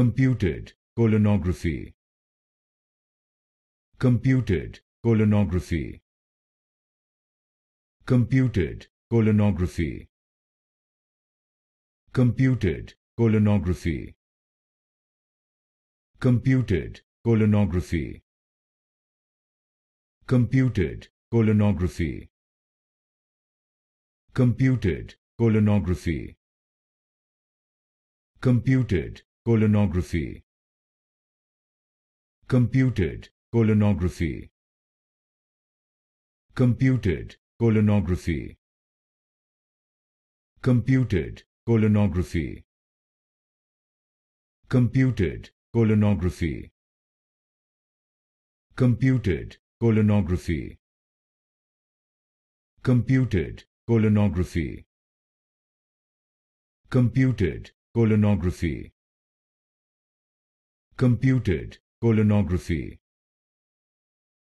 Computed colonography. Computed colonography. Computed colonography. Computed colonography. Computed colonography. Computed colonography. Computed colonography. Computed colonography computed colonography computed colonography computed colonography computed colonography computed colonography computed colonography computed colonography Computed colonography